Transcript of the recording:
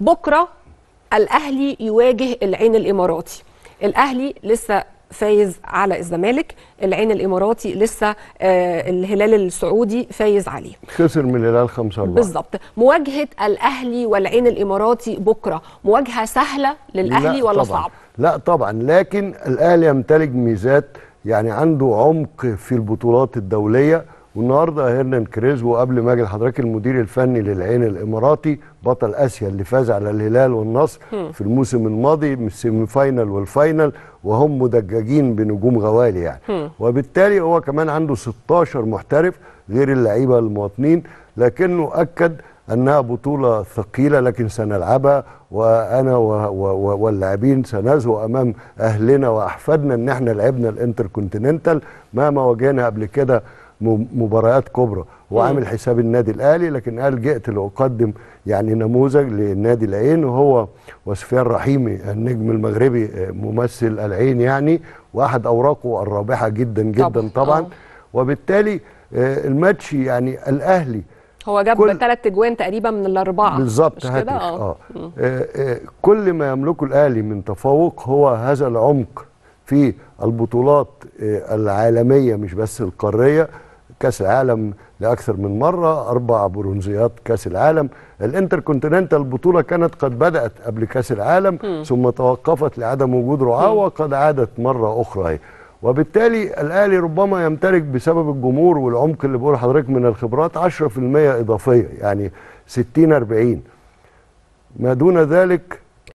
بكره الاهلي يواجه العين الاماراتي الاهلي لسه فايز على الزمالك العين الاماراتي لسه آه، الهلال السعودي فايز عليه خسر من الهلال 5 4 بالظبط مواجهه الاهلي والعين الاماراتي بكره مواجهه سهله للاهلي ولا صعبه لا طبعا لكن الاهلي يمتلك ميزات يعني عنده عمق في البطولات الدوليه والنهارده هيرنان كريزو قبل ما اجي لحضرتك المدير الفني للعين الاماراتي بطل اسيا اللي فاز على الهلال والنصر في الموسم الماضي من السيمي فاينل والفاينل وهم مدججين بنجوم غوالي يعني وبالتالي هو كمان عنده 16 محترف غير اللعيبه المواطنين لكنه اكد انها بطوله ثقيله لكن سنلعبها وانا واللاعبين سنزهو امام اهلنا واحفادنا ان احنا لعبنا الانتركونتيننتال مهما واجهنا قبل كده مباريات كبرى وعامل حساب النادي الاهلي لكن قال جئت لاقدم يعني نموذج للنادي العين وهو وسفيان رحيمي النجم المغربي آه، ممثل العين يعني واحد اوراقه الرابحه جدا جدا طبعا آه. وبالتالي آه، الماتش يعني الاهلي هو جاب ثلاث اجوان تقريبا من الاربعه بالظبط كده آه. آه. آه. كل ما يملكه الاهلي من تفوق هو هذا العمق في البطولات العالميه مش بس القاريه كاس العالم لاكثر من مره اربع برونزيات كاس العالم الانتركونتيننتال البطوله كانت قد بدات قبل كاس العالم م. ثم توقفت لعدم وجود رعاه وقد عادت مره اخرى هي. وبالتالي الاهلي ربما يمتلك بسبب الجمهور والعمق اللي بقول حضرتك من الخبرات 10% اضافيه يعني 60 40 ما دون ذلك